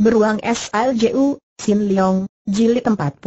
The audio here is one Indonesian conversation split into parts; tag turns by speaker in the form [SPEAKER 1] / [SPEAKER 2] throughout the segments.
[SPEAKER 1] Beruang SLJU, Sin Leong, Jilid 41.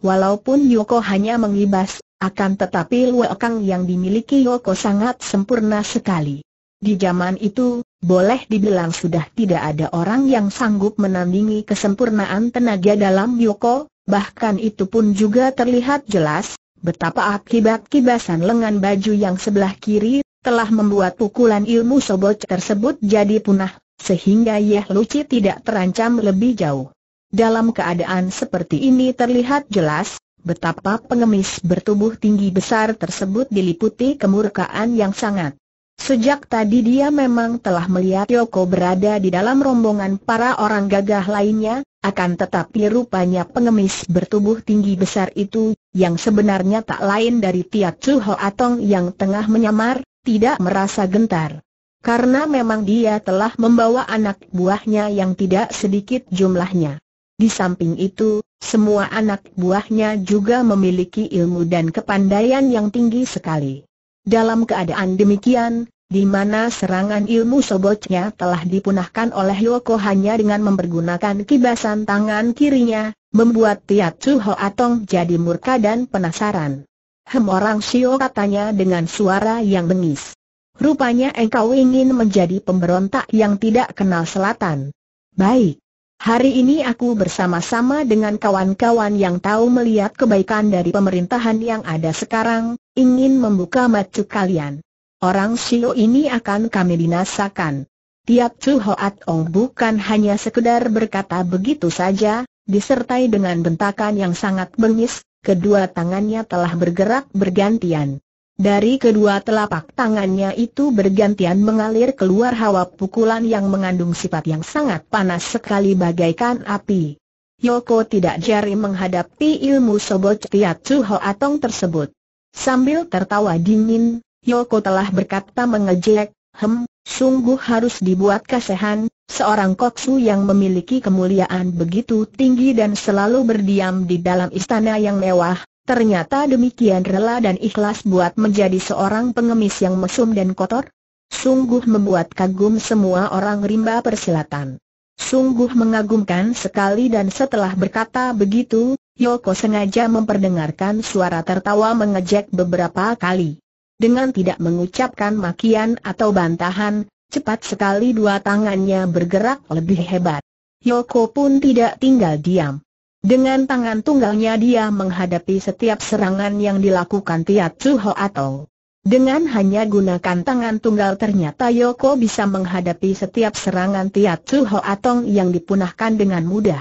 [SPEAKER 1] Walaupun Yoko hanya mengibas, akan tetapi luekang yang dimiliki Yoko sangat sempurna sekali. Di zaman itu, boleh dibilang sudah tidak ada orang yang sanggup menandingi kesempurnaan tenaga dalam Yoko, bahkan itu pun juga terlihat jelas, betapa akibat kibasan lengan baju yang sebelah kiri, telah membuat pukulan ilmu sobot tersebut jadi punah, sehingga Yeh Luci tidak terancam lebih jauh. Dalam keadaan seperti ini terlihat jelas, betapa pengemis bertubuh tinggi besar tersebut diliputi kemurkaan yang sangat. Sejak tadi dia memang telah melihat Yoko berada di dalam rombongan para orang gagah lainnya, akan tetapi rupanya pengemis bertubuh tinggi besar itu, yang sebenarnya tak lain dari Tia Chu Ho Atong yang tengah menyamar, tidak merasa gentar karena memang dia telah membawa anak buahnya yang tidak sedikit jumlahnya. Di samping itu, semua anak buahnya juga memiliki ilmu dan kepandaian yang tinggi sekali. Dalam keadaan demikian, di mana serangan ilmu sobotnya telah dipunahkan oleh Yoko hanya dengan mempergunakan kibasan tangan kirinya, membuat Tiat suho Atong jadi murka dan penasaran. Hem orang Sio katanya dengan suara yang bengis. Rupanya engkau ingin menjadi pemberontak yang tidak kenal selatan. Baik. Hari ini aku bersama-sama dengan kawan-kawan yang tahu melihat kebaikan dari pemerintahan yang ada sekarang, ingin membuka mata kalian. Orang Sio ini akan kami binasakan. Tiap Chu Hoat Ong bukan hanya sekedar berkata begitu saja, disertai dengan bentakan yang sangat bengis, kedua tangannya telah bergerak bergantian. Dari kedua telapak tangannya itu bergantian mengalir keluar hawa pukulan yang mengandung sifat yang sangat panas sekali bagaikan api. Yoko tidak jari menghadapi ilmu sobot Tiatsu Hoatong tersebut. Sambil tertawa dingin, Yoko telah berkata mengejek, Hem, sungguh harus dibuat kasihan, seorang koksu yang memiliki kemuliaan begitu tinggi dan selalu berdiam di dalam istana yang mewah, Ternyata demikian rela dan ikhlas buat menjadi seorang pengemis yang mesum dan kotor? Sungguh membuat kagum semua orang rimba persilatan. Sungguh mengagumkan sekali dan setelah berkata begitu, Yoko sengaja memperdengarkan suara tertawa mengejek beberapa kali. Dengan tidak mengucapkan makian atau bantahan, cepat sekali dua tangannya bergerak lebih hebat. Yoko pun tidak tinggal diam. Dengan tangan tunggalnya dia menghadapi setiap serangan yang dilakukan Tiat Suho atau Dengan hanya gunakan tangan tunggal ternyata Yoko bisa menghadapi setiap serangan Tiat Suho atau yang dipunahkan dengan mudah.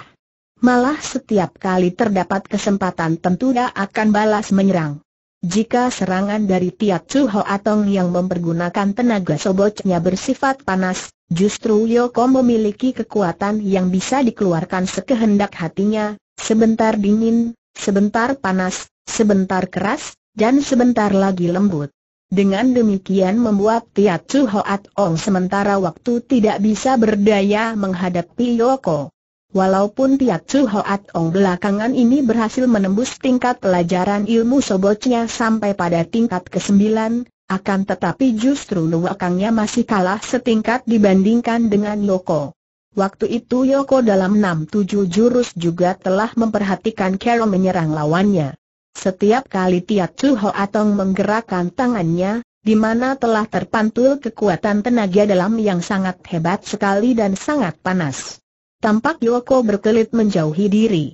[SPEAKER 1] Malah setiap kali terdapat kesempatan tentu dia akan balas menyerang. Jika serangan dari Tiat Suho atau yang mempergunakan tenaga sobocnya bersifat panas, Justru Yoko memiliki kekuatan yang bisa dikeluarkan sekehendak hatinya, sebentar dingin, sebentar panas, sebentar keras, dan sebentar lagi lembut. Dengan demikian membuat Tiat Chu Hoat Ong sementara waktu tidak bisa berdaya menghadapi Yoko. Walaupun Tiat Chu Hoat Ong belakangan ini berhasil menembus tingkat pelajaran ilmu Sobocnya sampai pada tingkat ke-9, akan tetapi justru luakangnya masih kalah setingkat dibandingkan dengan Yoko. Waktu itu Yoko dalam enam tujuh jurus juga telah memperhatikan Carol menyerang lawannya. Setiap kali Tiat Chu Ho Atong menggerakkan tangannya, di mana telah terpantul kekuatan tenaga dalam yang sangat hebat sekali dan sangat panas. Tampak Yoko berkelit menjauhi diri.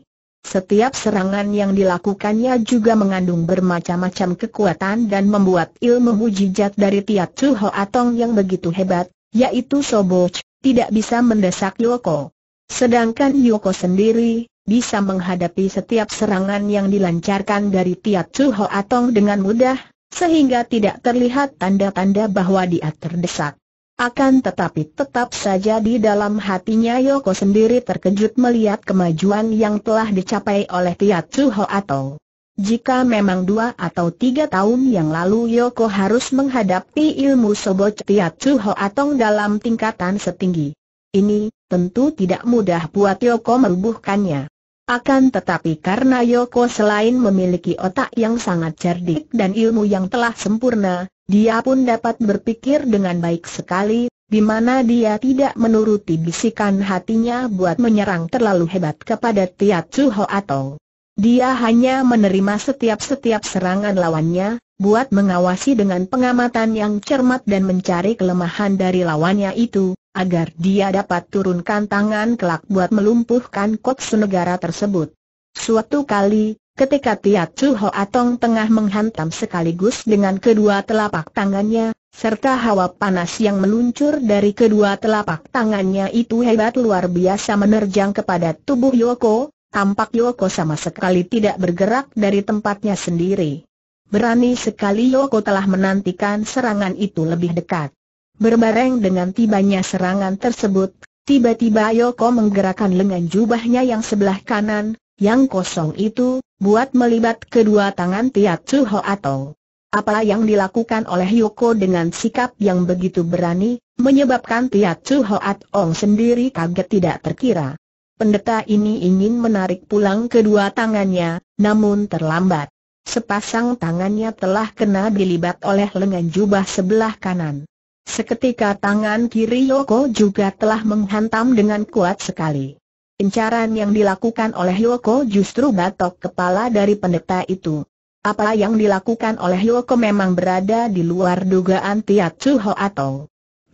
[SPEAKER 1] Setiap serangan yang dilakukannya juga mengandung bermacam-macam kekuatan dan membuat ilmu mujizat dari Tiat Chu Ho Atong yang begitu hebat, yaitu Soboch, tidak bisa mendesak Yoko. Sedangkan Yoko sendiri, bisa menghadapi setiap serangan yang dilancarkan dari Tiat Chu Atong dengan mudah, sehingga tidak terlihat tanda-tanda bahwa dia terdesak. Akan tetapi tetap saja di dalam hatinya Yoko sendiri terkejut melihat kemajuan yang telah dicapai oleh Tiat Chu Atong. Jika memang dua atau tiga tahun yang lalu Yoko harus menghadapi ilmu Sobot Tiacu Atong dalam tingkatan setinggi. Ini, tentu tidak mudah buat Yoko merubuhkannya. Akan tetapi karena Yoko selain memiliki otak yang sangat cerdik dan ilmu yang telah sempurna, dia pun dapat berpikir dengan baik sekali, di mana dia tidak menuruti bisikan hatinya buat menyerang terlalu hebat kepada Tiacu Atong. Dia hanya menerima setiap-setiap serangan lawannya, buat mengawasi dengan pengamatan yang cermat dan mencari kelemahan dari lawannya itu, agar dia dapat turunkan tangan kelak buat melumpuhkan kot senegara tersebut. Suatu kali, ketika Tiat Chu Ho Atong tengah menghantam sekaligus dengan kedua telapak tangannya, serta hawa panas yang meluncur dari kedua telapak tangannya itu hebat luar biasa menerjang kepada tubuh Yoko, tampak Yoko sama sekali tidak bergerak dari tempatnya sendiri. Berani sekali Yoko telah menantikan serangan itu lebih dekat. Berbareng dengan tibanya serangan tersebut, tiba-tiba Yoko menggerakkan lengan jubahnya yang sebelah kanan, yang kosong itu, buat melibat kedua tangan Tiat Suho atau apa yang dilakukan oleh Yoko dengan sikap yang begitu berani, menyebabkan Tiat Suho Ong sendiri kaget tidak terkira pendeta ini ingin menarik pulang kedua tangannya, namun terlambat. Sepasang tangannya telah kena dilibat oleh lengan jubah sebelah kanan. Seketika tangan kiri Yoko juga telah menghantam dengan kuat sekali. Incaran yang dilakukan oleh Yoko justru batok kepala dari pendeta itu. Apa yang dilakukan oleh Yoko memang berada di luar dugaan tiat Suho atau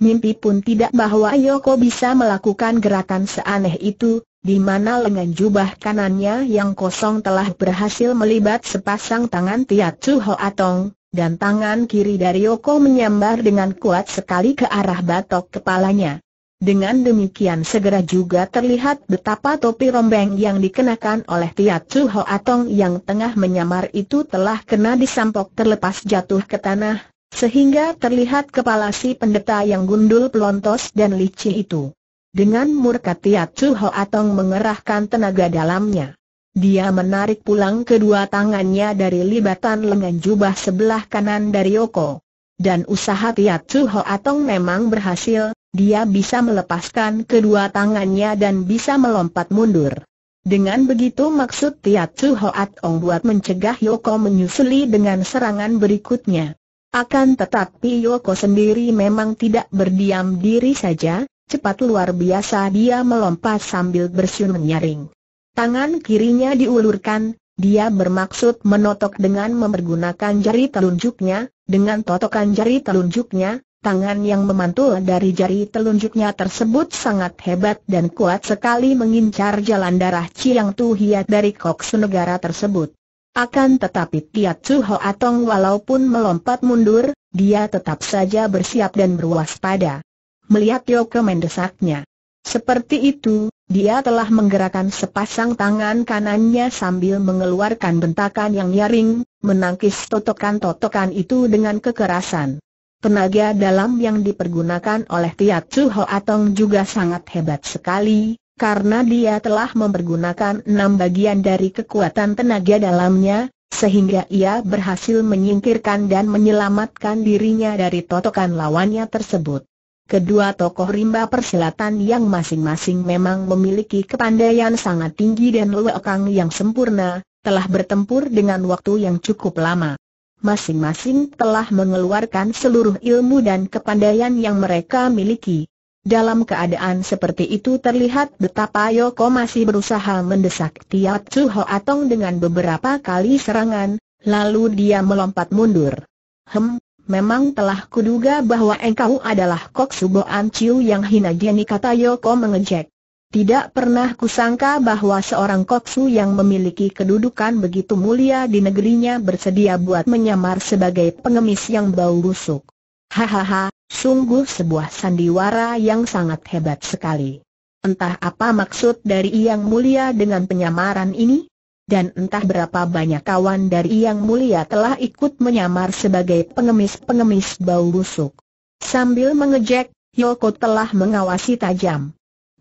[SPEAKER 1] mimpi pun tidak bahwa Yoko bisa melakukan gerakan seaneh itu, di mana lengan jubah kanannya yang kosong telah berhasil melibat sepasang tangan Tiat Chu Ho Atong, dan tangan kiri dari Yoko menyambar dengan kuat sekali ke arah batok kepalanya. Dengan demikian segera juga terlihat betapa topi rombeng yang dikenakan oleh Tiat Chu Ho Atong yang tengah menyamar itu telah kena disampok terlepas jatuh ke tanah, sehingga terlihat kepala si pendeta yang gundul pelontos dan licin itu. Dengan murka Tiat Chu Atong mengerahkan tenaga dalamnya. Dia menarik pulang kedua tangannya dari libatan lengan jubah sebelah kanan dari Yoko. Dan usaha Tiat Chu Ho Atong memang berhasil, dia bisa melepaskan kedua tangannya dan bisa melompat mundur. Dengan begitu maksud Tiat Chu Ho Atong buat mencegah Yoko menyusuli dengan serangan berikutnya. Akan tetapi Yoko sendiri memang tidak berdiam diri saja, Cepat luar biasa dia melompat sambil bersiul menyaring. Tangan kirinya diulurkan, dia bermaksud menotok dengan memergunakan jari telunjuknya, dengan totokan jari telunjuknya, tangan yang memantul dari jari telunjuknya tersebut sangat hebat dan kuat sekali mengincar jalan darah Chiang Tu Hiat dari kok negara tersebut. Akan tetapi Tiat Ho Atong walaupun melompat mundur, dia tetap saja bersiap dan berwaspada melihat Yoko mendesaknya. Seperti itu, dia telah menggerakkan sepasang tangan kanannya sambil mengeluarkan bentakan yang nyaring, menangkis totokan-totokan itu dengan kekerasan. Tenaga dalam yang dipergunakan oleh Tiat Chu Atong juga sangat hebat sekali, karena dia telah mempergunakan enam bagian dari kekuatan tenaga dalamnya, sehingga ia berhasil menyingkirkan dan menyelamatkan dirinya dari totokan lawannya tersebut. Kedua tokoh rimba persilatan yang masing-masing memang memiliki kepandaian sangat tinggi dan lekang yang sempurna, telah bertempur dengan waktu yang cukup lama. Masing-masing telah mengeluarkan seluruh ilmu dan kepandaian yang mereka miliki. Dalam keadaan seperti itu terlihat betapa Yoko masih berusaha mendesak Tiat suho Atong dengan beberapa kali serangan, lalu dia melompat mundur. Hem, Memang telah kuduga bahwa engkau adalah Kok Subo Anciu yang hina Jenny kata Yoko mengejek. Tidak pernah kusangka bahwa seorang koksu yang memiliki kedudukan begitu mulia di negerinya bersedia buat menyamar sebagai pengemis yang bau busuk. Hahaha, sungguh sebuah sandiwara yang sangat hebat sekali. Entah apa maksud dari Yang Mulia dengan penyamaran ini? dan entah berapa banyak kawan dari yang mulia telah ikut menyamar sebagai pengemis-pengemis bau busuk. Sambil mengejek, Yoko telah mengawasi tajam.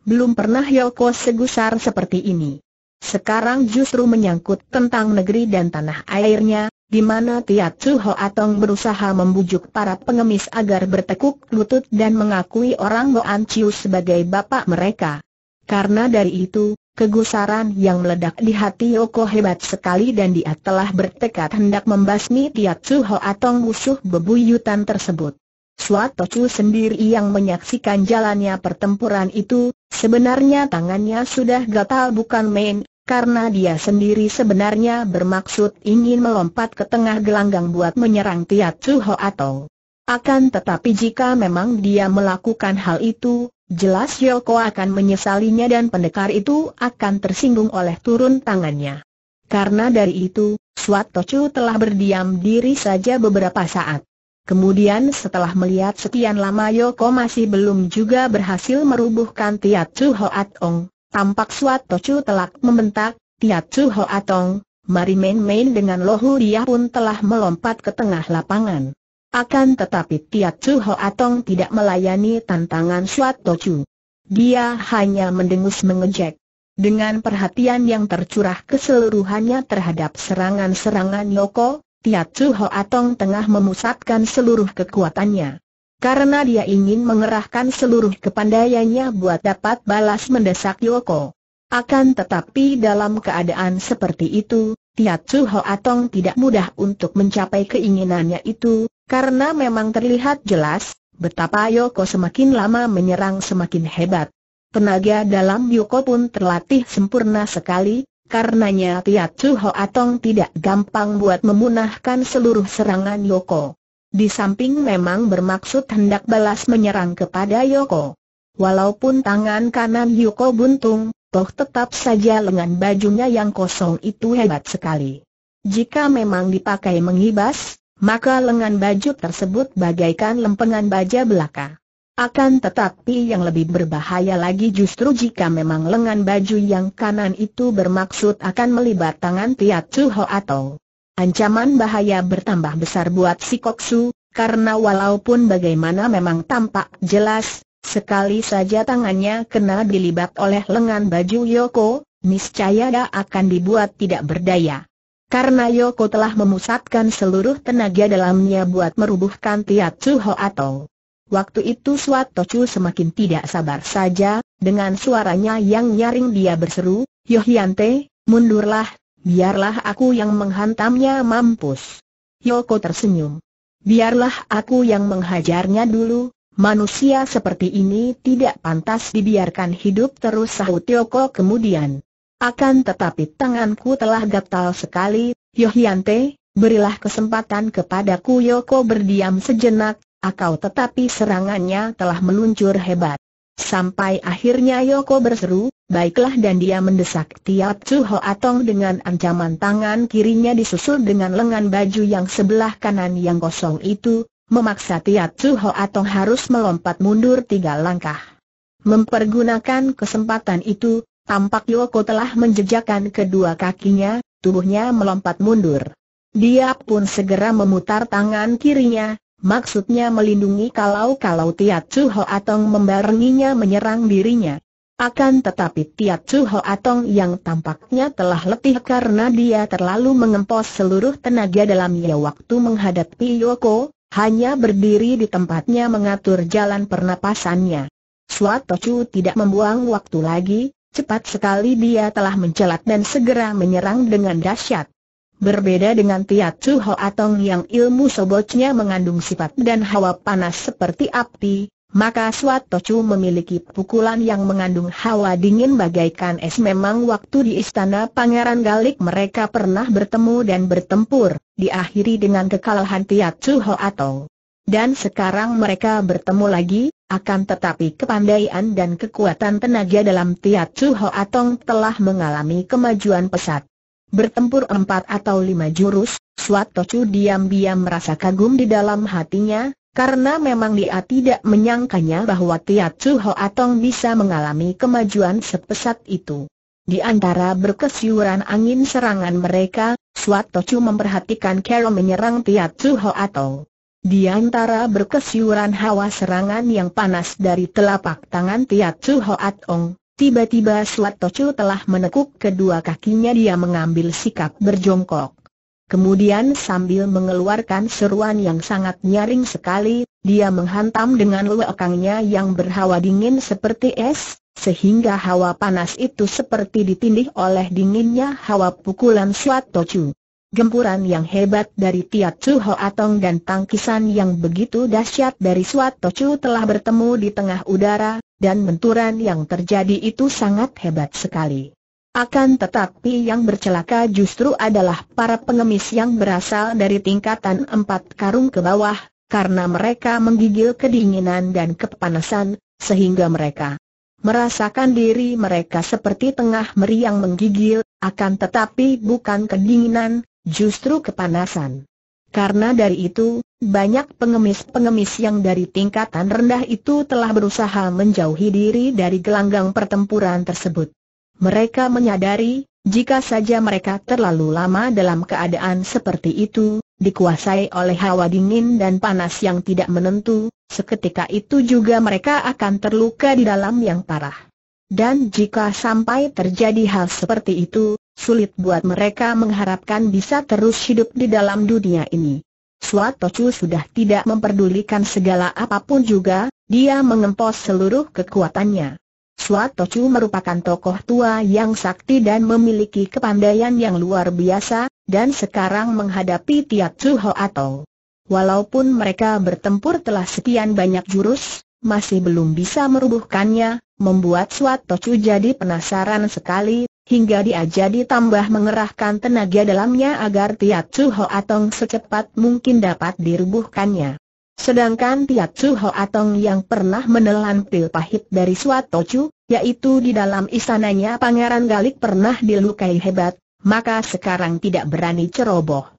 [SPEAKER 1] Belum pernah Yoko segusar seperti ini. Sekarang justru menyangkut tentang negeri dan tanah airnya, di mana tiat suho Atong berusaha membujuk para pengemis agar bertekuk lutut dan mengakui orang Boan Chiu sebagai bapak mereka. Karena dari itu, Kegusaran yang meledak di hati Yoko hebat sekali dan dia telah bertekad hendak membasmi Tiatsu Ho atau musuh bebuyutan tersebut. Suat Tocu sendiri yang menyaksikan jalannya pertempuran itu, sebenarnya tangannya sudah gatal bukan main, karena dia sendiri sebenarnya bermaksud ingin melompat ke tengah gelanggang buat menyerang Tiatsu Ho atau. Akan tetapi jika memang dia melakukan hal itu, Jelas Yoko akan menyesalinya dan pendekar itu akan tersinggung oleh turun tangannya. Karena dari itu, Swat Tocu telah berdiam diri saja beberapa saat. Kemudian setelah melihat sekian lama Yoko masih belum juga berhasil merubuhkan Tiat Chu Hoat Ong, tampak Swat Tocu telak membentak, Tiat Chu Hoat Ong, mari main-main dengan lohu dia pun telah melompat ke tengah lapangan. Akan tetapi Tiat Chu Ho Atong tidak melayani tantangan Suat To Chu. Dia hanya mendengus mengejek. Dengan perhatian yang tercurah keseluruhannya terhadap serangan-serangan Yoko, Tiat Chu Ho Atong tengah memusatkan seluruh kekuatannya. Karena dia ingin mengerahkan seluruh kepandaiannya buat dapat balas mendesak Yoko. Akan tetapi dalam keadaan seperti itu, Tiat Chu Ho Atong tidak mudah untuk mencapai keinginannya itu, karena memang terlihat jelas, betapa Yoko semakin lama menyerang semakin hebat. Tenaga dalam Yoko pun terlatih sempurna sekali, karenanya tiat Chuho atong tidak gampang buat memunahkan seluruh serangan Yoko. Di samping memang bermaksud hendak balas menyerang kepada Yoko. Walaupun tangan kanan Yoko buntung, toh tetap saja lengan bajunya yang kosong itu hebat sekali. Jika memang dipakai mengibas, maka lengan baju tersebut bagaikan lempengan baja belaka. Akan tetapi yang lebih berbahaya lagi justru jika memang lengan baju yang kanan itu bermaksud akan melibat tangan Tiat Chu Ho atau ancaman bahaya bertambah besar buat si Koksu, karena walaupun bagaimana memang tampak jelas, sekali saja tangannya kena dilibat oleh lengan baju Yoko, niscaya dia akan dibuat tidak berdaya. Karena Yoko telah memusatkan seluruh tenaga dalamnya buat merubuhkan Ho atau. Waktu itu Chu semakin tidak sabar saja, dengan suaranya yang nyaring dia berseru, Yohyante, mundurlah, biarlah aku yang menghantamnya mampus. Yoko tersenyum. Biarlah aku yang menghajarnya dulu, manusia seperti ini tidak pantas dibiarkan hidup terus sahut Yoko kemudian. Akan tetapi tanganku telah gatal sekali, Yohyante, berilah kesempatan kepadaku Yoko berdiam sejenak, akau tetapi serangannya telah meluncur hebat. Sampai akhirnya Yoko berseru, baiklah dan dia mendesak Tiap Tsuho Atong dengan ancaman tangan kirinya disusul dengan lengan baju yang sebelah kanan yang kosong itu, memaksa Tiap Tsuho Atong harus melompat mundur tiga langkah. Mempergunakan kesempatan itu, Tampak Yoko telah menjejakkan kedua kakinya, tubuhnya melompat mundur. Dia pun segera memutar tangan kirinya, maksudnya melindungi kalau-kalau Tiat Chu Ho Atong membaringinya menyerang dirinya. Akan tetapi Tiat Chu Ho Atong yang tampaknya telah letih karena dia terlalu mengempos seluruh tenaga dalamnya waktu menghadapi Yoko, hanya berdiri di tempatnya mengatur jalan pernapasannya. Suatochu tidak membuang waktu lagi, Cepat sekali dia telah mencelat dan segera menyerang dengan dahsyat. Berbeda dengan Tiat Chu Ho Atong yang ilmu sobotnya mengandung sifat dan hawa panas seperti api, maka Suat Tochu memiliki pukulan yang mengandung hawa dingin bagaikan es memang waktu di istana Pangeran Galik mereka pernah bertemu dan bertempur, diakhiri dengan kekalahan Tiat Chu Ho Atong. Dan sekarang mereka bertemu lagi, akan tetapi kepandaian dan kekuatan tenaga dalam Tiat Chu Ho Atong telah mengalami kemajuan pesat. Bertempur empat atau lima jurus, Suat diam-diam merasa kagum di dalam hatinya, karena memang dia tidak menyangkanya bahwa Tiat Chu Ho Atong bisa mengalami kemajuan sepesat itu. Di antara berkesiuran angin serangan mereka, Suat memperhatikan Carol menyerang Tiat Chu Ho Atong. Di antara berkesiuran hawa serangan yang panas dari telapak tangan Tiat Chu Hoat Ong, tiba-tiba Suat Tochu telah menekuk kedua kakinya dia mengambil sikap berjongkok. Kemudian sambil mengeluarkan seruan yang sangat nyaring sekali, dia menghantam dengan lekangnya yang berhawa dingin seperti es, sehingga hawa panas itu seperti ditindih oleh dinginnya hawa pukulan Suat Tochu. Gempuran yang hebat dari Tiat Chu atong dan tangkisan yang begitu dahsyat dari Suat Chu telah bertemu di tengah udara, dan benturan yang terjadi itu sangat hebat sekali. Akan tetapi yang bercelaka justru adalah para pengemis yang berasal dari tingkatan empat karung ke bawah, karena mereka menggigil kedinginan dan kepanasan, sehingga mereka merasakan diri mereka seperti tengah meriang menggigil, akan tetapi bukan kedinginan, justru kepanasan. Karena dari itu, banyak pengemis-pengemis yang dari tingkatan rendah itu telah berusaha menjauhi diri dari gelanggang pertempuran tersebut. Mereka menyadari, jika saja mereka terlalu lama dalam keadaan seperti itu, dikuasai oleh hawa dingin dan panas yang tidak menentu, seketika itu juga mereka akan terluka di dalam yang parah. Dan jika sampai terjadi hal seperti itu, sulit buat mereka mengharapkan bisa terus hidup di dalam dunia ini. Suat Tocu sudah tidak memperdulikan segala apapun juga, dia mengempos seluruh kekuatannya. Suat Tocu merupakan tokoh tua yang sakti dan memiliki kepandaian yang luar biasa, dan sekarang menghadapi Tiat Su atau. Walaupun mereka bertempur telah sekian banyak jurus, masih belum bisa merubuhkannya, membuat Suat Tocu jadi penasaran sekali, hingga dia jadi tambah mengerahkan tenaga dalamnya agar Tiat Chu Ho Atong secepat mungkin dapat dirubuhkannya. Sedangkan Tiat Chu Ho Atong yang pernah menelan pil pahit dari suatu Chu, yaitu di dalam istananya Pangeran Galik pernah dilukai hebat, maka sekarang tidak berani ceroboh.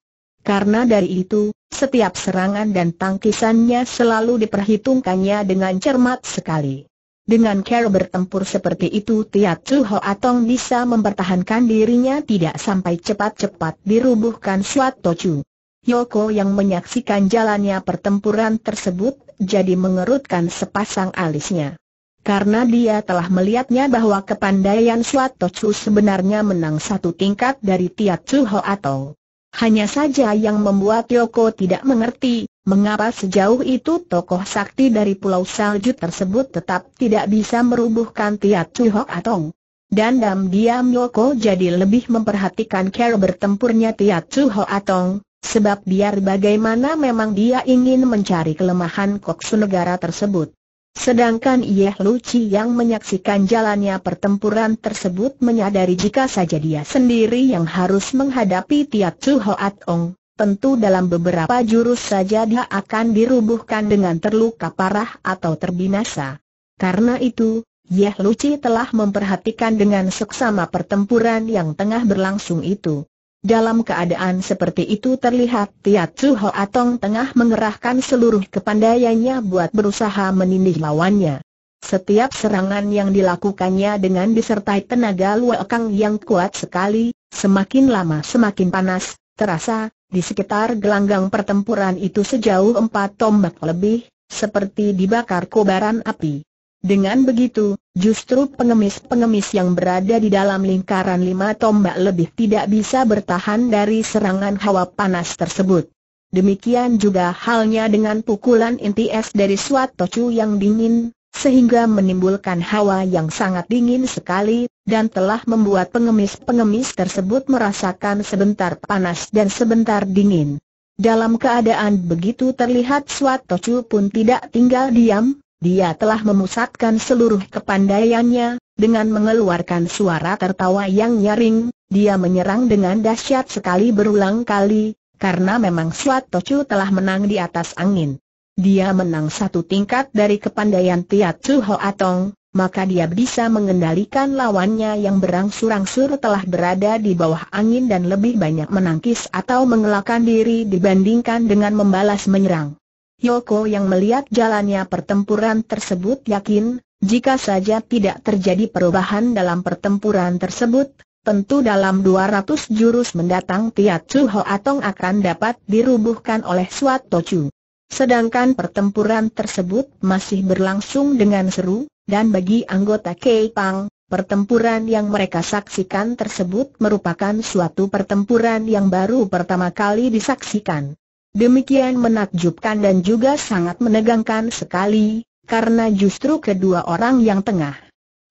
[SPEAKER 1] Karena dari itu, setiap serangan dan tangkisannya selalu diperhitungkannya dengan cermat sekali. Dengan cara bertempur seperti itu Tiat Chu Atong bisa mempertahankan dirinya tidak sampai cepat-cepat dirubuhkan Suat Tochu. Yoko yang menyaksikan jalannya pertempuran tersebut, jadi mengerutkan sepasang alisnya. Karena dia telah melihatnya bahwa kepandaian Suat Tochu sebenarnya menang satu tingkat dari Tiat Chu Atong. Hanya saja yang membuat Yoko tidak mengerti, mengapa sejauh itu tokoh sakti dari Pulau Salju tersebut tetap tidak bisa merubuhkan Tiat Cui Hok Atong. Dan diam-diam Yoko jadi lebih memperhatikan cara bertempurnya Tiat Cui Hok Atong, sebab biar bagaimana memang dia ingin mencari kelemahan Koksu negara tersebut. Sedangkan Yehluci Chi yang menyaksikan jalannya pertempuran tersebut menyadari jika saja dia sendiri yang harus menghadapi Tiat Chu Hoat Ong, tentu dalam beberapa jurus saja dia akan dirubuhkan dengan terluka parah atau terbinasa. Karena itu, Yehluci Chi telah memperhatikan dengan seksama pertempuran yang tengah berlangsung itu. Dalam keadaan seperti itu terlihat Tiat Ho Atong tengah mengerahkan seluruh kepandaiannya buat berusaha menindih lawannya. Setiap serangan yang dilakukannya dengan disertai tenaga luakang yang kuat sekali, semakin lama semakin panas, terasa, di sekitar gelanggang pertempuran itu sejauh empat tombak lebih, seperti dibakar kobaran api. Dengan begitu, Justru pengemis-pengemis yang berada di dalam lingkaran lima tombak lebih tidak bisa bertahan dari serangan hawa panas tersebut. Demikian juga halnya dengan pukulan inti es dari Swatocu yang dingin, sehingga menimbulkan hawa yang sangat dingin sekali, dan telah membuat pengemis-pengemis tersebut merasakan sebentar panas dan sebentar dingin. Dalam keadaan begitu terlihat Swatocu pun tidak tinggal diam, dia telah memusatkan seluruh kepandaiannya, dengan mengeluarkan suara tertawa yang nyaring, dia menyerang dengan dahsyat sekali berulang kali, karena memang Suat Tocu telah menang di atas angin. Dia menang satu tingkat dari kepandaian Tiat Chu Atong, maka dia bisa mengendalikan lawannya yang berangsur-angsur telah berada di bawah angin dan lebih banyak menangkis atau mengelakkan diri dibandingkan dengan membalas menyerang. Yoko yang melihat jalannya pertempuran tersebut yakin, jika saja tidak terjadi perubahan dalam pertempuran tersebut, tentu dalam 200 jurus mendatang Ho Atong akan dapat dirubuhkan oleh Suat Tochu. Sedangkan pertempuran tersebut masih berlangsung dengan seru, dan bagi anggota Kei Pang, pertempuran yang mereka saksikan tersebut merupakan suatu pertempuran yang baru pertama kali disaksikan. Demikian menakjubkan dan juga sangat menegangkan sekali, karena justru kedua orang yang tengah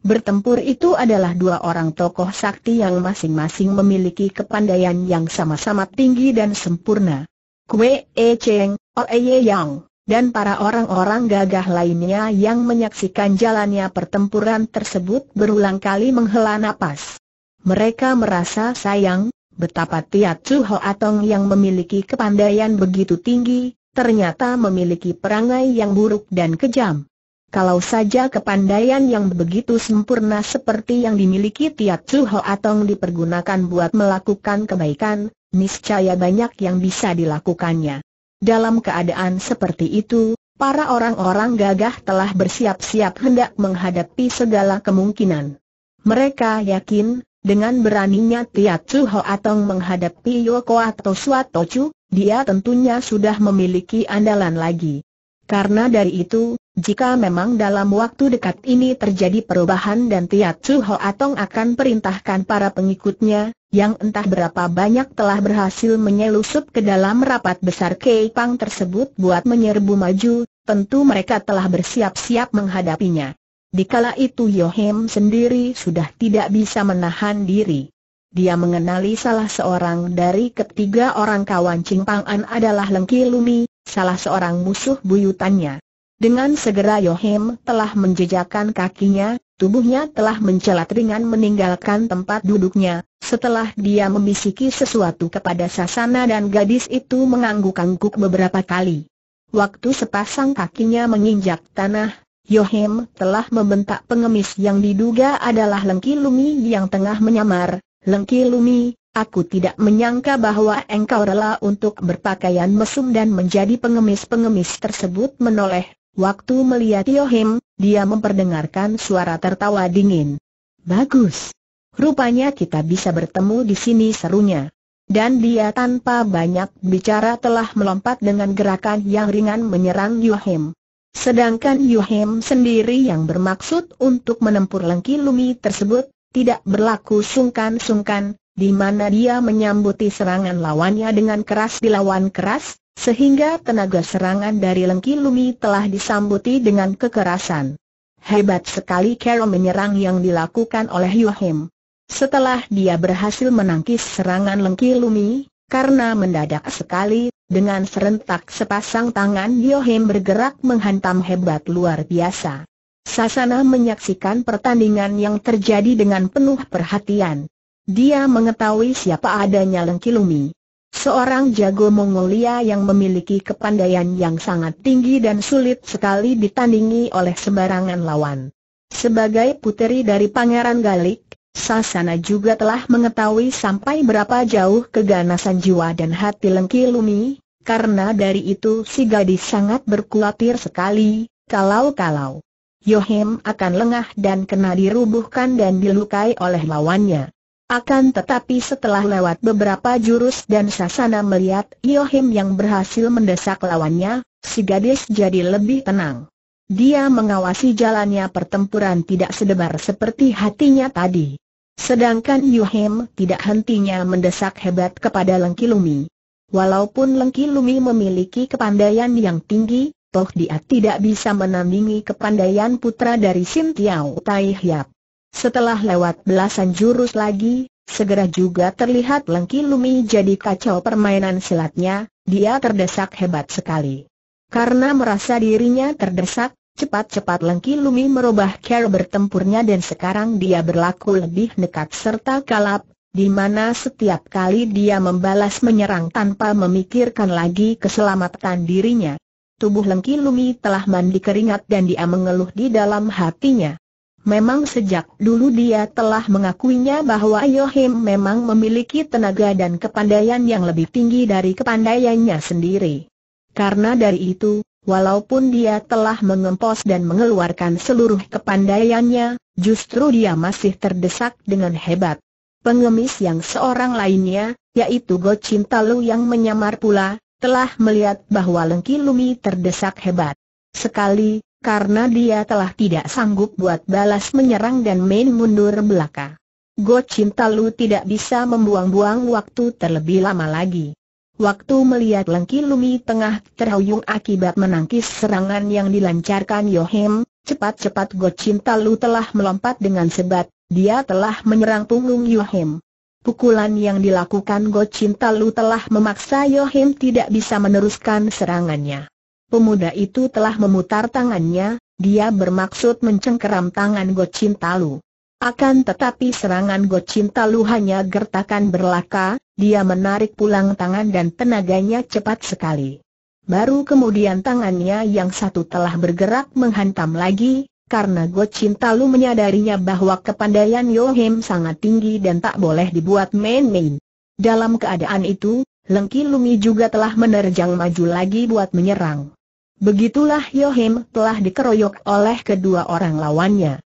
[SPEAKER 1] bertempur itu adalah dua orang tokoh sakti yang masing-masing memiliki kepandaian yang sama-sama tinggi dan sempurna. Kue E Cheng, E Ye Yang, dan para orang-orang gagah lainnya yang menyaksikan jalannya pertempuran tersebut berulang kali menghela napas. Mereka merasa sayang, betapa Tia Chu Atong yang memiliki kepandaian begitu tinggi, ternyata memiliki perangai yang buruk dan kejam. Kalau saja kepandaian yang begitu sempurna seperti yang dimiliki Tia Chu Atong dipergunakan buat melakukan kebaikan, niscaya banyak yang bisa dilakukannya. Dalam keadaan seperti itu, para orang-orang gagah telah bersiap-siap hendak menghadapi segala kemungkinan. Mereka yakin, dengan beraninya Ho Hoatong menghadapi Yoko atau Chu, dia tentunya sudah memiliki andalan lagi. Karena dari itu, jika memang dalam waktu dekat ini terjadi perubahan dan Ho Hoatong akan perintahkan para pengikutnya, yang entah berapa banyak telah berhasil menyelusup ke dalam rapat besar Keipang tersebut buat menyerbu maju, tentu mereka telah bersiap-siap menghadapinya. Di Dikala itu Yohem sendiri sudah tidak bisa menahan diri. Dia mengenali salah seorang dari ketiga orang kawan Cingpang'an adalah Lengki Lumi, salah seorang musuh buyutannya. Dengan segera Yohem telah menjejakkan kakinya, tubuhnya telah mencelat ringan meninggalkan tempat duduknya, setelah dia membisiki sesuatu kepada Sasana dan gadis itu mengangguk-angguk beberapa kali. Waktu sepasang kakinya menginjak tanah, Yohim telah membentak pengemis yang diduga adalah Lengki Lumi yang tengah menyamar. Lengki Lumi, aku tidak menyangka bahwa engkau rela untuk berpakaian mesum dan menjadi pengemis-pengemis tersebut menoleh. Waktu melihat Yohim, dia memperdengarkan suara tertawa dingin. Bagus. Rupanya kita bisa bertemu di sini serunya. Dan dia tanpa banyak bicara telah melompat dengan gerakan yang ringan menyerang Yohim. Sedangkan Yuhem sendiri yang bermaksud untuk menempur Lengkilumi tersebut, tidak berlaku sungkan-sungkan, di mana dia menyambuti serangan lawannya dengan keras dilawan keras, sehingga tenaga serangan dari Lengkilumi telah disambuti dengan kekerasan. Hebat sekali Carol menyerang yang dilakukan oleh Yuhem. Setelah dia berhasil menangkis serangan Lengkilumi, karena mendadak sekali, dengan serentak sepasang tangan Yohim bergerak menghantam hebat luar biasa. Sasana menyaksikan pertandingan yang terjadi dengan penuh perhatian. Dia mengetahui siapa adanya Lengkilumi. Seorang jago Mongolia yang memiliki kepandaian yang sangat tinggi dan sulit sekali ditandingi oleh sebarangan lawan. Sebagai puteri dari Pangeran Galik, Sasana juga telah mengetahui sampai berapa jauh keganasan jiwa dan hati Lengki Lumi, karena dari itu si gadis sangat berkhawatir sekali, kalau-kalau Yohem akan lengah dan kena dirubuhkan dan dilukai oleh lawannya. Akan tetapi setelah lewat beberapa jurus dan sasana melihat Yohem yang berhasil mendesak lawannya, si gadis jadi lebih tenang. Dia mengawasi jalannya pertempuran tidak sedebar seperti hatinya tadi. Sedangkan Yuhem tidak hentinya mendesak hebat kepada Lumi. Walaupun Lumi memiliki kepandaian yang tinggi, toh dia tidak bisa menandingi kepandaian putra dari Sim Tiao Tai Hiap. Setelah lewat belasan jurus lagi, segera juga terlihat Lumi jadi kacau permainan silatnya, dia terdesak hebat sekali. Karena merasa dirinya terdesak, Cepat-cepat Lengki Lumi merubah cara bertempurnya dan sekarang dia berlaku lebih nekat serta kalap, di mana setiap kali dia membalas menyerang tanpa memikirkan lagi keselamatan dirinya. Tubuh Lengki Lumi telah mandi keringat dan dia mengeluh di dalam hatinya. Memang sejak dulu dia telah mengakuinya bahwa Yohim memang memiliki tenaga dan kepandaian yang lebih tinggi dari kepandaiannya sendiri. Karena dari itu, Walaupun dia telah mengempos dan mengeluarkan seluruh kepandaiannya, justru dia masih terdesak dengan hebat. Pengemis yang seorang lainnya, yaitu Go Lu yang menyamar pula, telah melihat bahwa Lengki Lumi terdesak hebat. Sekali, karena dia telah tidak sanggup buat balas menyerang dan main mundur belaka. Go Lu tidak bisa membuang-buang waktu terlebih lama lagi. Waktu melihat Lengki Lumi tengah terhuyung akibat menangkis serangan yang dilancarkan Yohim, cepat-cepat Cinta Lu telah melompat dengan sebat, dia telah menyerang punggung Yohim. Pukulan yang dilakukan Cinta Lu telah memaksa Yohim tidak bisa meneruskan serangannya. Pemuda itu telah memutar tangannya, dia bermaksud mencengkeram tangan Cinta Lu. Akan tetapi serangan Gocinta hanya gertakan berlaka, dia menarik pulang tangan dan tenaganya cepat sekali. Baru kemudian tangannya yang satu telah bergerak menghantam lagi, karena Gocinta Lu menyadarinya bahwa kepandaian Yohim sangat tinggi dan tak boleh dibuat main-main. Dalam keadaan itu, Lengki Lumi juga telah menerjang maju lagi buat menyerang. Begitulah Yohim telah dikeroyok oleh kedua orang lawannya.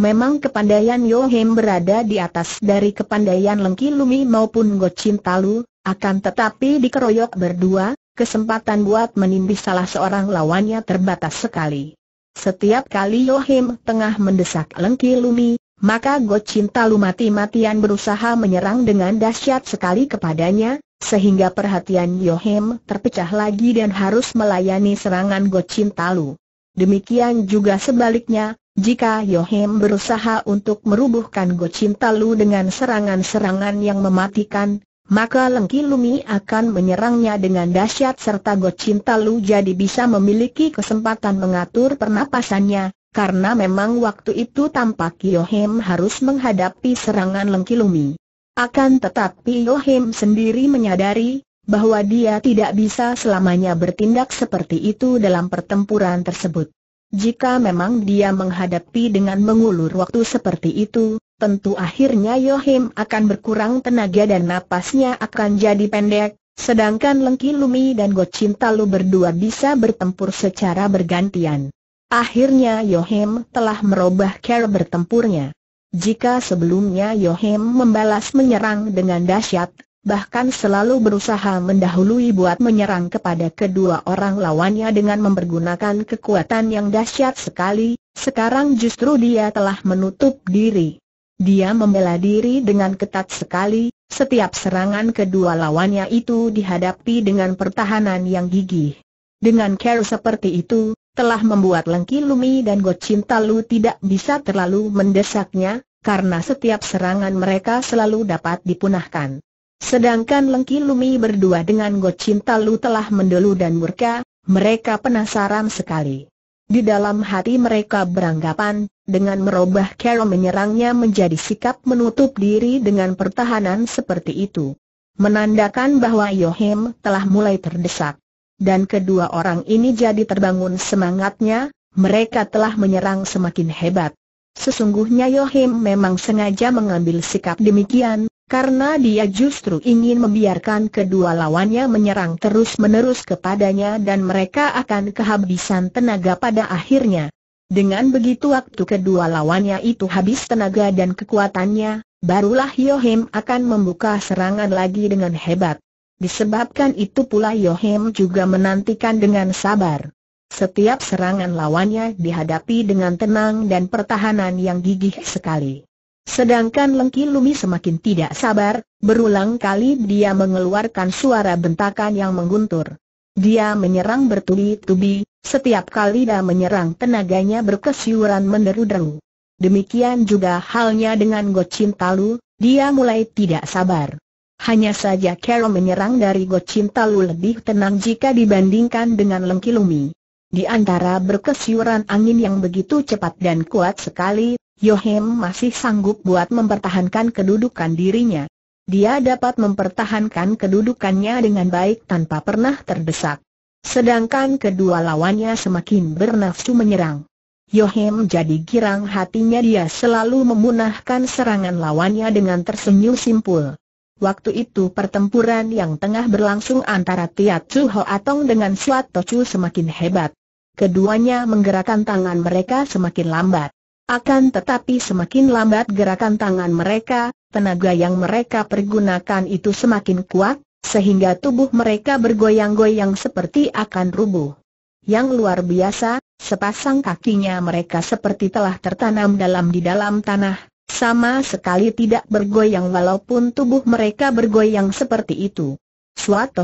[SPEAKER 1] Memang kepandaian Yohem berada di atas dari kepandaian Lengki Lumi maupun Gochin Talu, akan tetapi dikeroyok berdua, kesempatan buat menindih salah seorang lawannya terbatas sekali. Setiap kali Yohem tengah mendesak Lengki Lumi, maka Gochin Talu mati-matian berusaha menyerang dengan dahsyat sekali kepadanya, sehingga perhatian Yohem terpecah lagi dan harus melayani serangan Gochin Talu. Demikian juga sebaliknya, jika Yohem berusaha untuk merubuhkan Cinta Lu dengan serangan-serangan yang mematikan, maka Lengki Lumi akan menyerangnya dengan dahsyat serta Cinta Lu jadi bisa memiliki kesempatan mengatur pernapasannya, karena memang waktu itu tampak Yohem harus menghadapi serangan Lengki Lumi. Akan tetapi Yohem sendiri menyadari, bahwa dia tidak bisa selamanya bertindak seperti itu dalam pertempuran tersebut. Jika memang dia menghadapi dengan mengulur waktu seperti itu, tentu akhirnya Yohim akan berkurang tenaga dan napasnya akan jadi pendek, sedangkan Lengki Lumi dan Cinta Lu berdua bisa bertempur secara bergantian. Akhirnya Yohim telah merubah cara bertempurnya. Jika sebelumnya Yohim membalas menyerang dengan dahsyat, bahkan selalu berusaha mendahului buat menyerang kepada kedua orang lawannya dengan mempergunakan kekuatan yang dahsyat sekali, sekarang justru dia telah menutup diri. Dia membela diri dengan ketat sekali, setiap serangan kedua lawannya itu dihadapi dengan pertahanan yang gigih. Dengan care seperti itu, telah membuat Lengki Lumi dan Gochin Lu tidak bisa terlalu mendesaknya, karena setiap serangan mereka selalu dapat dipunahkan. Sedangkan Lengki Lumi berdua dengan Cinta Lu telah mendelu dan murka, mereka penasaran sekali. Di dalam hati mereka beranggapan, dengan merubah cara menyerangnya menjadi sikap menutup diri dengan pertahanan seperti itu. Menandakan bahwa Yohem telah mulai terdesak. Dan kedua orang ini jadi terbangun semangatnya, mereka telah menyerang semakin hebat. Sesungguhnya Yohim memang sengaja mengambil sikap demikian, karena dia justru ingin membiarkan kedua lawannya menyerang terus-menerus kepadanya dan mereka akan kehabisan tenaga pada akhirnya. Dengan begitu waktu kedua lawannya itu habis tenaga dan kekuatannya, barulah Yohem akan membuka serangan lagi dengan hebat. Disebabkan itu pula Yohem juga menantikan dengan sabar. Setiap serangan lawannya dihadapi dengan tenang dan pertahanan yang gigih sekali. Sedangkan Lengki Lumi semakin tidak sabar, berulang kali dia mengeluarkan suara bentakan yang mengguntur. Dia menyerang bertubi-tubi, setiap kali dia menyerang tenaganya berkesiuran menderu-deru. Demikian juga halnya dengan Gocin Talu, dia mulai tidak sabar. Hanya saja Carol menyerang dari Gocin Talu lebih tenang jika dibandingkan dengan Lengki Lumi. Di antara berkesiuran angin yang begitu cepat dan kuat sekali, Yohem masih sanggup buat mempertahankan kedudukan dirinya. Dia dapat mempertahankan kedudukannya dengan baik tanpa pernah terdesak. Sedangkan kedua lawannya semakin bernafsu menyerang. Yohem jadi girang hatinya dia selalu memunahkan serangan lawannya dengan tersenyum simpul. Waktu itu pertempuran yang tengah berlangsung antara Tiat Chu Ho Atong dengan Suat Tochu semakin hebat keduanya menggerakkan tangan mereka semakin lambat. Akan tetapi semakin lambat gerakan tangan mereka, tenaga yang mereka pergunakan itu semakin kuat, sehingga tubuh mereka bergoyang-goyang seperti akan rubuh. Yang luar biasa, sepasang kakinya mereka seperti telah tertanam dalam di dalam tanah, sama sekali tidak bergoyang walaupun tubuh mereka bergoyang seperti itu.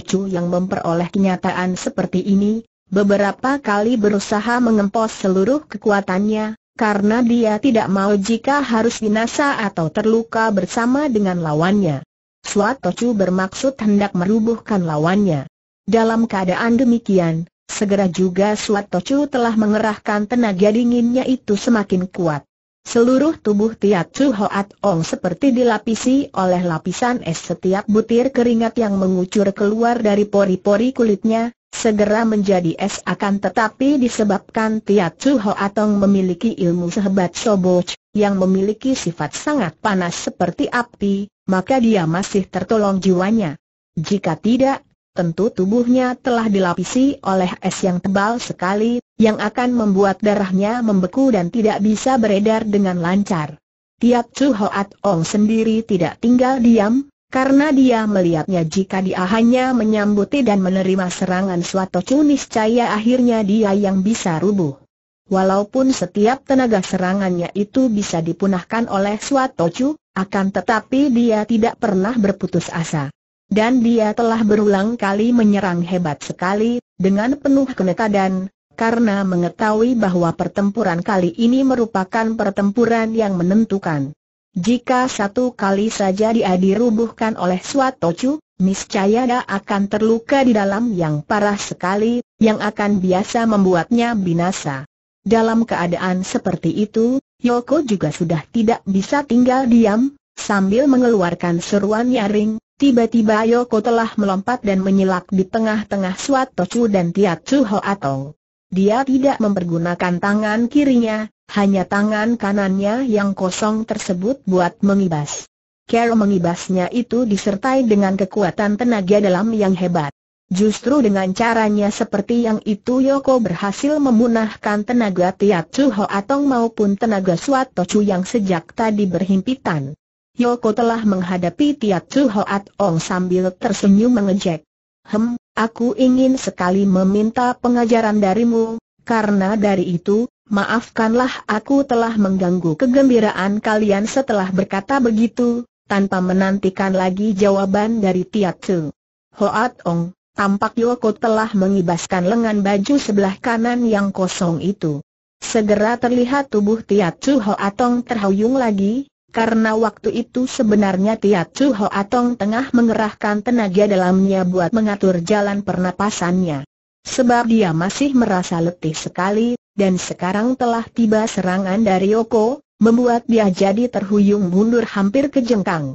[SPEAKER 1] cu yang memperoleh kenyataan seperti ini, Beberapa kali berusaha mengempos seluruh kekuatannya, karena dia tidak mau jika harus binasa atau terluka bersama dengan lawannya. Suatocu bermaksud hendak merubuhkan lawannya. Dalam keadaan demikian, segera juga Suatocu telah mengerahkan tenaga dinginnya itu semakin kuat. Seluruh tubuh Tiat Chu Hoat Ong seperti dilapisi oleh lapisan es setiap butir keringat yang mengucur keluar dari pori-pori kulitnya, segera menjadi es akan tetapi disebabkan Tzu Ho Atong memiliki ilmu sehebat Soboch, yang memiliki sifat sangat panas seperti api, maka dia masih tertolong jiwanya. Jika tidak, tentu tubuhnya telah dilapisi oleh es yang tebal sekali, yang akan membuat darahnya membeku dan tidak bisa beredar dengan lancar. Tia Tzu Ho Ong sendiri tidak tinggal diam, karena dia melihatnya jika dia hanya menyambuti dan menerima serangan suatu caya akhirnya dia yang bisa rubuh. Walaupun setiap tenaga serangannya itu bisa dipunahkan oleh suatu akan tetapi dia tidak pernah berputus asa. Dan dia telah berulang kali menyerang hebat sekali, dengan penuh kenekadan, karena mengetahui bahwa pertempuran kali ini merupakan pertempuran yang menentukan. Jika satu kali saja dia dirubuhkan oleh Swatocu, niscaya dia akan terluka di dalam yang parah sekali, yang akan biasa membuatnya binasa. Dalam keadaan seperti itu, Yoko juga sudah tidak bisa tinggal diam, sambil mengeluarkan seruan nyaring, tiba-tiba Yoko telah melompat dan menyilak di tengah-tengah Swatocu dan Tiatsu Hoatong. Dia tidak mempergunakan tangan kirinya, hanya tangan kanannya yang kosong tersebut buat mengibas. Carol mengibasnya itu disertai dengan kekuatan tenaga dalam yang hebat. Justru dengan caranya seperti yang itu Yoko berhasil memunahkan tenaga Tiat Chu atau maupun tenaga Suat Chu yang sejak tadi berhimpitan. Yoko telah menghadapi Tiat Chu Ho Atong sambil tersenyum mengejek. Hem, Aku ingin sekali meminta pengajaran darimu, karena dari itu, maafkanlah aku telah mengganggu kegembiraan kalian setelah berkata begitu, tanpa menantikan lagi jawaban dari Tiatsu. Hoat Ong, tampak Yoko telah mengibaskan lengan baju sebelah kanan yang kosong itu. Segera terlihat tubuh Tiatsu Hoat Ong terhuyung lagi, karena waktu itu sebenarnya Tia Chu Atong tengah mengerahkan tenaga dalamnya buat mengatur jalan pernapasannya. Sebab dia masih merasa letih sekali, dan sekarang telah tiba serangan dari Yoko, membuat dia jadi terhuyung mundur hampir ke jengkang.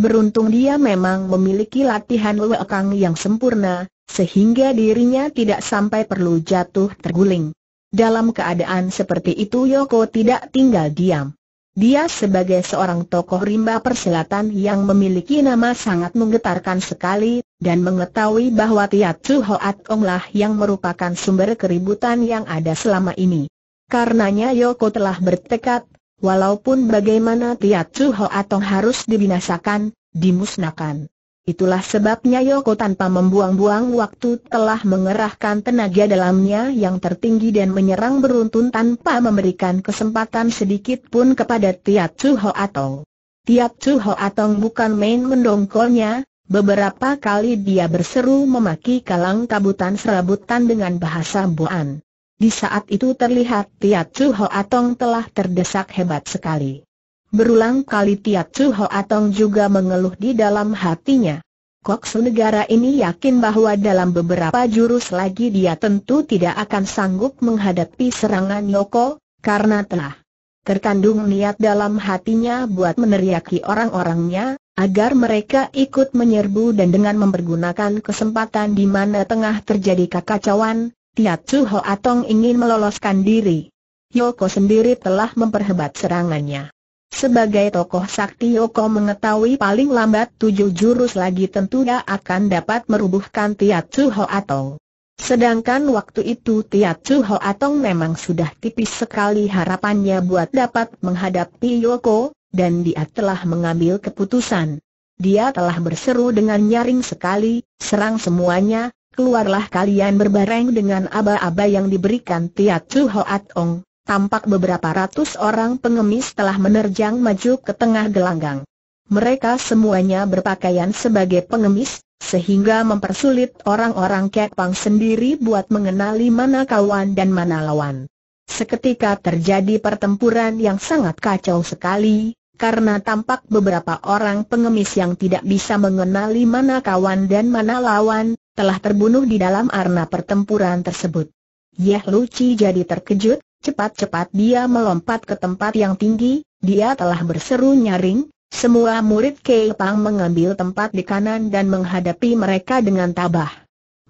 [SPEAKER 1] Beruntung dia memang memiliki latihan lewekang yang sempurna, sehingga dirinya tidak sampai perlu jatuh terguling. Dalam keadaan seperti itu Yoko tidak tinggal diam. Dia sebagai seorang tokoh rimba perselatan yang memiliki nama sangat menggetarkan sekali, dan mengetahui bahwa Tiat Chu Hoat Ong lah yang merupakan sumber keributan yang ada selama ini. Karenanya Yoko telah bertekad, walaupun bagaimana Tiat Chu Hoat Ong harus dibinasakan, dimusnahkan. Itulah sebabnya Yoko tanpa membuang-buang waktu telah mengerahkan tenaga dalamnya yang tertinggi dan menyerang beruntun tanpa memberikan kesempatan sedikit pun kepada Tiat Chu Ho Atong. Tiat Chu Ho Atong bukan main mendongkolnya, beberapa kali dia berseru memaki kalang kabutan serabutan dengan bahasa Boan. Di saat itu terlihat Tiat Chu Ho Atong telah terdesak hebat sekali. Berulang kali Tiat Chu Ho Atong juga mengeluh di dalam hatinya. Koksu negara ini yakin bahwa dalam beberapa jurus lagi dia tentu tidak akan sanggup menghadapi serangan Yoko, karena telah terkandung niat dalam hatinya buat meneriaki orang-orangnya, agar mereka ikut menyerbu dan dengan mempergunakan kesempatan di mana tengah terjadi kekacauan, Tiat Chu Ho Atong ingin meloloskan diri. Yoko sendiri telah memperhebat serangannya. Sebagai tokoh sakti Yoko mengetahui paling lambat tujuh jurus lagi tentu akan dapat merubuhkan Tiat Chu Ho Atong. Sedangkan waktu itu Tiat Chu Ho Atong memang sudah tipis sekali harapannya buat dapat menghadapi Yoko, dan dia telah mengambil keputusan. Dia telah berseru dengan nyaring sekali, serang semuanya, keluarlah kalian berbareng dengan aba-aba yang diberikan Tiat Chu Ho Atong tampak beberapa ratus orang pengemis telah menerjang maju ke tengah gelanggang. Mereka semuanya berpakaian sebagai pengemis, sehingga mempersulit orang-orang Kepang sendiri buat mengenali mana kawan dan mana lawan. Seketika terjadi pertempuran yang sangat kacau sekali, karena tampak beberapa orang pengemis yang tidak bisa mengenali mana kawan dan mana lawan, telah terbunuh di dalam arena pertempuran tersebut. Yeh Luci jadi terkejut, Cepat-cepat dia melompat ke tempat yang tinggi, dia telah berseru nyaring, semua murid Kei Pang mengambil tempat di kanan dan menghadapi mereka dengan tabah.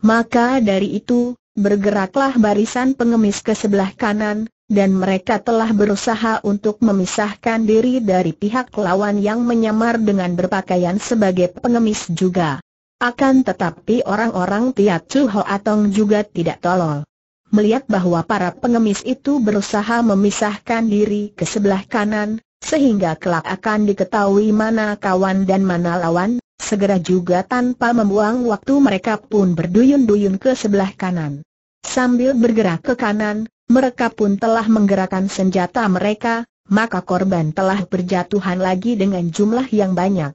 [SPEAKER 1] Maka dari itu, bergeraklah barisan pengemis ke sebelah kanan, dan mereka telah berusaha untuk memisahkan diri dari pihak lawan yang menyamar dengan berpakaian sebagai pengemis juga. Akan tetapi orang-orang Tiat Chu Hoatong juga tidak tolol melihat bahwa para pengemis itu berusaha memisahkan diri ke sebelah kanan, sehingga kelak akan diketahui mana kawan dan mana lawan, segera juga tanpa membuang waktu mereka pun berduyun-duyun ke sebelah kanan. Sambil bergerak ke kanan, mereka pun telah menggerakkan senjata mereka, maka korban telah berjatuhan lagi dengan jumlah yang banyak.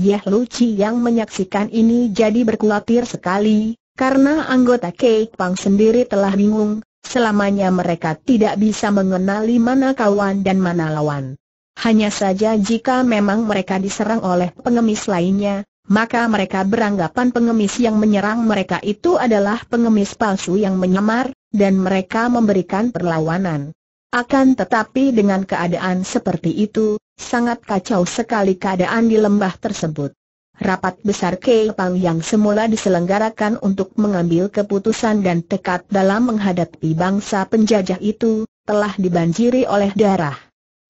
[SPEAKER 1] Yeh Luci yang menyaksikan ini jadi berkulatir sekali, karena anggota Cake Pang sendiri telah bingung, selamanya mereka tidak bisa mengenali mana kawan dan mana lawan. Hanya saja jika memang mereka diserang oleh pengemis lainnya, maka mereka beranggapan pengemis yang menyerang mereka itu adalah pengemis palsu yang menyamar, dan mereka memberikan perlawanan. Akan tetapi dengan keadaan seperti itu, sangat kacau sekali keadaan di lembah tersebut. Rapat besar Kepang yang semula diselenggarakan untuk mengambil keputusan dan tekad dalam menghadapi bangsa penjajah itu, telah dibanjiri oleh darah.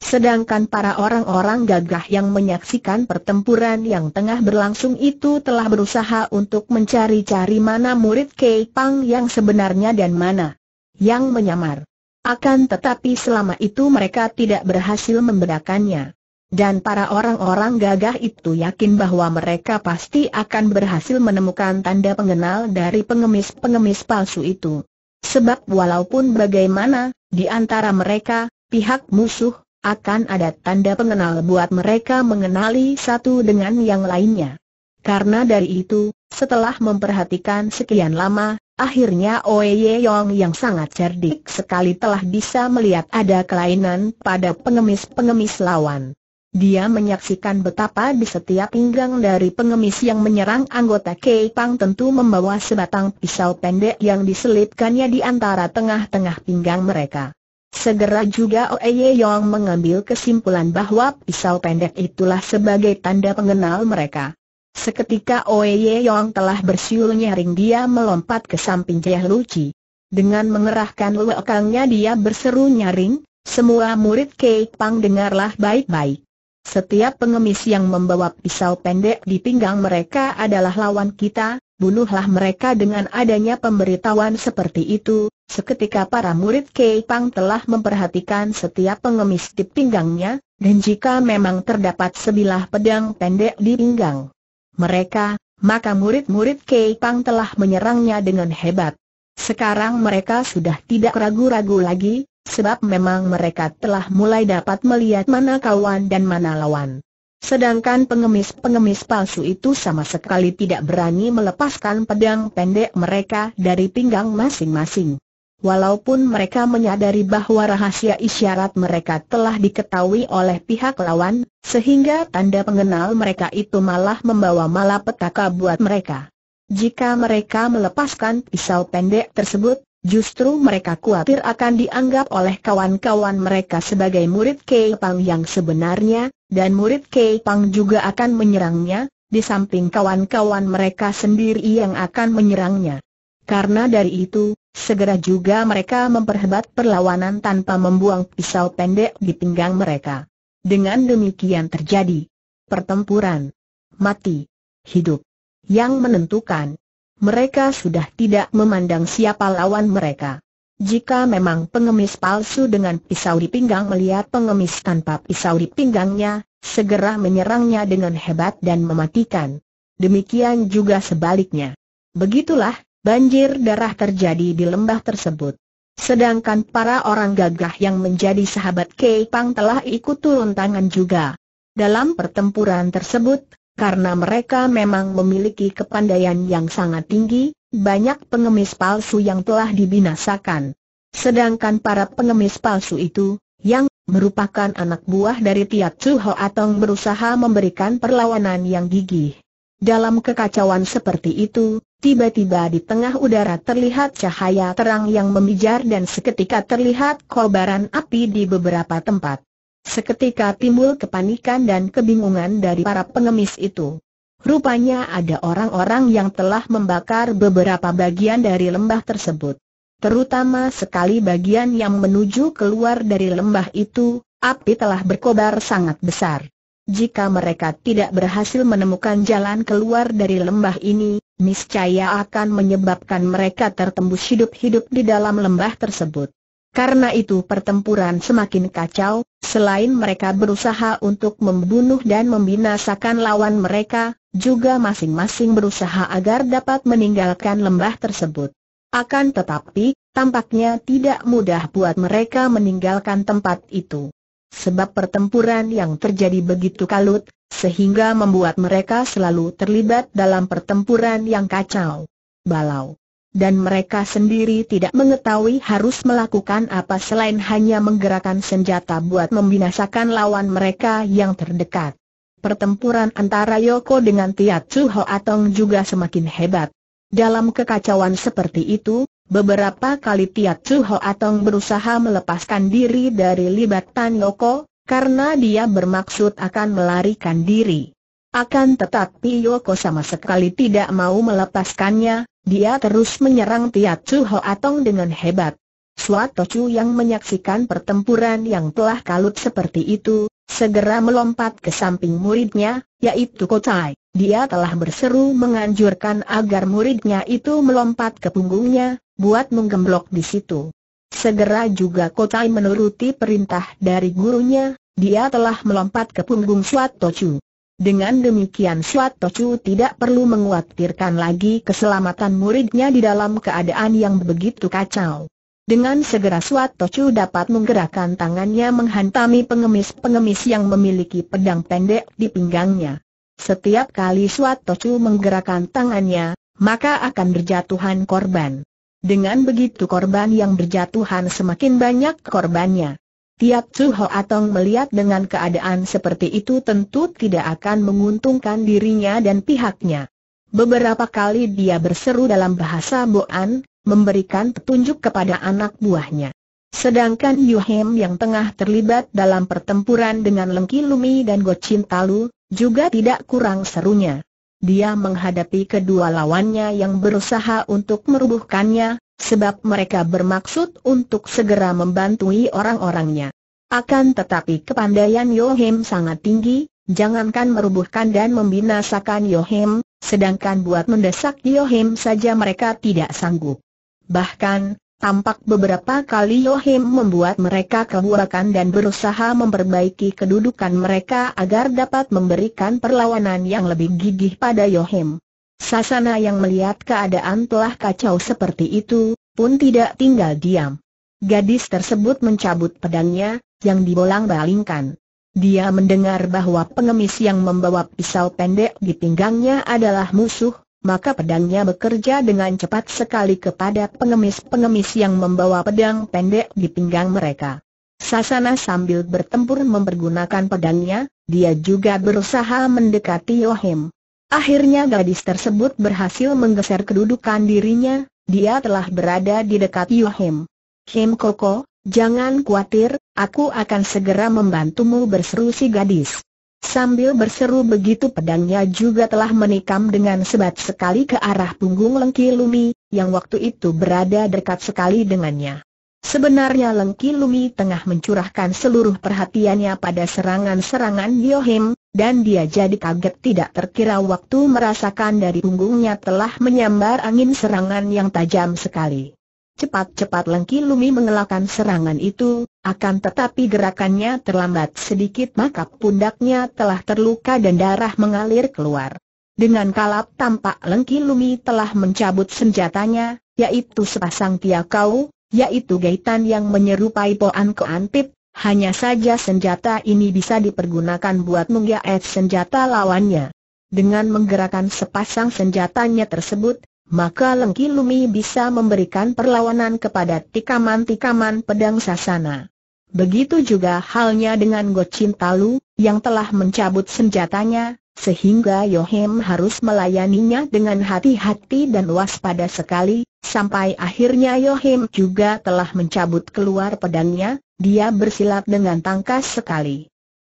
[SPEAKER 1] Sedangkan para orang-orang gagah yang menyaksikan pertempuran yang tengah berlangsung itu telah berusaha untuk mencari-cari mana murid Pang yang sebenarnya dan mana yang menyamar. Akan tetapi selama itu mereka tidak berhasil membedakannya. Dan para orang-orang gagah itu yakin bahwa mereka pasti akan berhasil menemukan tanda pengenal dari pengemis-pengemis palsu itu. Sebab walaupun bagaimana, di antara mereka, pihak musuh, akan ada tanda pengenal buat mereka mengenali satu dengan yang lainnya. Karena dari itu, setelah memperhatikan sekian lama, Akhirnya Oye Yong yang sangat cerdik sekali telah bisa melihat ada kelainan pada pengemis-pengemis lawan. Dia menyaksikan betapa di setiap pinggang dari pengemis yang menyerang anggota Kei Pang tentu membawa sebatang pisau pendek yang diselipkannya di antara tengah-tengah pinggang mereka. Segera juga Oeye Yong mengambil kesimpulan bahwa pisau pendek itulah sebagai tanda pengenal mereka. Seketika Oeye Yong telah bersiul nyaring dia melompat ke samping Jeh Luci. Dengan mengerahkan wakangnya dia berseru nyaring, semua murid Kei Pang dengarlah baik-baik. Setiap pengemis yang membawa pisau pendek di pinggang mereka adalah lawan kita, bunuhlah mereka dengan adanya pemberitahuan seperti itu. Seketika para murid Kei Pang telah memperhatikan setiap pengemis di pinggangnya, dan jika memang terdapat sebilah pedang pendek di pinggang mereka, maka murid-murid Kei Pang telah menyerangnya dengan hebat. Sekarang mereka sudah tidak ragu-ragu lagi, sebab memang mereka telah mulai dapat melihat mana kawan dan mana lawan. Sedangkan pengemis-pengemis palsu itu sama sekali tidak berani melepaskan pedang pendek mereka dari pinggang masing-masing. Walaupun mereka menyadari bahwa rahasia isyarat mereka telah diketahui oleh pihak lawan, sehingga tanda pengenal mereka itu malah membawa malapetaka buat mereka. Jika mereka melepaskan pisau pendek tersebut, Justru mereka khawatir akan dianggap oleh kawan-kawan mereka sebagai murid Kei Pang yang sebenarnya, dan murid Kei Pang juga akan menyerangnya, di samping kawan-kawan mereka sendiri yang akan menyerangnya. Karena dari itu, segera juga mereka memperhebat perlawanan tanpa membuang pisau pendek di pinggang mereka. Dengan demikian terjadi pertempuran mati hidup yang menentukan mereka sudah tidak memandang siapa lawan mereka. Jika memang pengemis palsu dengan pisau di pinggang melihat pengemis tanpa pisau di pinggangnya, segera menyerangnya dengan hebat dan mematikan. Demikian juga sebaliknya. Begitulah, banjir darah terjadi di lembah tersebut. Sedangkan para orang gagah yang menjadi sahabat Kei Pang telah ikut turun tangan juga. Dalam pertempuran tersebut, karena mereka memang memiliki kepandaian yang sangat tinggi, banyak pengemis palsu yang telah dibinasakan. Sedangkan para pengemis palsu itu, yang merupakan anak buah dari Tiat Suho atau berusaha memberikan perlawanan yang gigih. Dalam kekacauan seperti itu, tiba-tiba di tengah udara terlihat cahaya terang yang memijar dan seketika terlihat kobaran api di beberapa tempat. Seketika timbul kepanikan dan kebingungan dari para pengemis itu. Rupanya ada orang-orang yang telah membakar beberapa bagian dari lembah tersebut. Terutama sekali bagian yang menuju keluar dari lembah itu, api telah berkobar sangat besar. Jika mereka tidak berhasil menemukan jalan keluar dari lembah ini, niscaya akan menyebabkan mereka tertembus hidup-hidup di dalam lembah tersebut. Karena itu pertempuran semakin kacau, selain mereka berusaha untuk membunuh dan membinasakan lawan mereka, juga masing-masing berusaha agar dapat meninggalkan lembah tersebut. Akan tetapi, tampaknya tidak mudah buat mereka meninggalkan tempat itu. Sebab pertempuran yang terjadi begitu kalut, sehingga membuat mereka selalu terlibat dalam pertempuran yang kacau. Balau dan mereka sendiri tidak mengetahui harus melakukan apa selain hanya menggerakkan senjata buat membinasakan lawan mereka yang terdekat. Pertempuran antara Yoko dengan Tiat Chu Hoatong juga semakin hebat. Dalam kekacauan seperti itu, beberapa kali Tiat Chu Hoatong berusaha melepaskan diri dari libatan Yoko, karena dia bermaksud akan melarikan diri. Akan tetapi Yoko sama sekali tidak mau melepaskannya, dia terus menyerang Tiat Chu Ho Atong dengan hebat. Suat Chu yang menyaksikan pertempuran yang telah kalut seperti itu, segera melompat ke samping muridnya, yaitu Kocai. Dia telah berseru menganjurkan agar muridnya itu melompat ke punggungnya, buat menggemblok di situ. Segera juga Kocai menuruti perintah dari gurunya, dia telah melompat ke punggung Suat Chu. Dengan demikian Suat Tocu tidak perlu menguatirkan lagi keselamatan muridnya di dalam keadaan yang begitu kacau. Dengan segera Suat Tocu dapat menggerakkan tangannya menghantami pengemis-pengemis yang memiliki pedang pendek di pinggangnya. Setiap kali Suat Tocu menggerakkan tangannya, maka akan berjatuhan korban. Dengan begitu korban yang berjatuhan semakin banyak korbannya. Tiap Chu Atong melihat dengan keadaan seperti itu tentu tidak akan menguntungkan dirinya dan pihaknya. Beberapa kali dia berseru dalam bahasa Boan, memberikan petunjuk kepada anak buahnya. Sedangkan Yuhem yang tengah terlibat dalam pertempuran dengan Lengki Lumi dan Gochin Talu, juga tidak kurang serunya. Dia menghadapi kedua lawannya yang berusaha untuk merubuhkannya, sebab mereka bermaksud untuk segera membantui orang-orangnya. Akan tetapi kepandaian Yohim sangat tinggi, jangankan merubuhkan dan membinasakan Yohim, sedangkan buat mendesak Yohim saja mereka tidak sanggup. Bahkan, tampak beberapa kali Yohim membuat mereka kehurakan dan berusaha memperbaiki kedudukan mereka agar dapat memberikan perlawanan yang lebih gigih pada Yohim. Sasana yang melihat keadaan telah kacau seperti itu, pun tidak tinggal diam. Gadis tersebut mencabut pedangnya, yang dibolang-balingkan. Dia mendengar bahwa pengemis yang membawa pisau pendek di pinggangnya adalah musuh, maka pedangnya bekerja dengan cepat sekali kepada pengemis-pengemis yang membawa pedang pendek di pinggang mereka. Sasana sambil bertempur mempergunakan pedangnya, dia juga berusaha mendekati Yohim. Akhirnya gadis tersebut berhasil menggeser kedudukan dirinya, dia telah berada di dekat Yohim. Kim Koko, jangan khawatir, aku akan segera membantumu berseru si gadis. Sambil berseru begitu pedangnya juga telah menikam dengan sebat sekali ke arah punggung Lengki Lumi, yang waktu itu berada dekat sekali dengannya. Sebenarnya Lengki Lumi tengah mencurahkan seluruh perhatiannya pada serangan-serangan Yohim, dan dia jadi kaget tidak terkira waktu merasakan dari punggungnya telah menyambar angin serangan yang tajam sekali. Cepat-cepat Lengki Lumi mengelakkan serangan itu, akan tetapi gerakannya terlambat sedikit maka pundaknya telah terluka dan darah mengalir keluar. Dengan kalap tampak Lengki Lumi telah mencabut senjatanya, yaitu sepasang tiakau, yaitu gaitan yang menyerupai poan keantip, hanya saja senjata ini bisa dipergunakan buat menggaet senjata lawannya. Dengan menggerakkan sepasang senjatanya tersebut, maka Lengki Lumi bisa memberikan perlawanan kepada tikaman-tikaman pedang sasana. Begitu juga halnya dengan Gochin Talu, yang telah mencabut senjatanya, sehingga Yohem harus melayaninya dengan hati-hati dan waspada sekali, Sampai akhirnya Yohim juga telah mencabut keluar pedangnya, dia bersilat dengan tangkas sekali.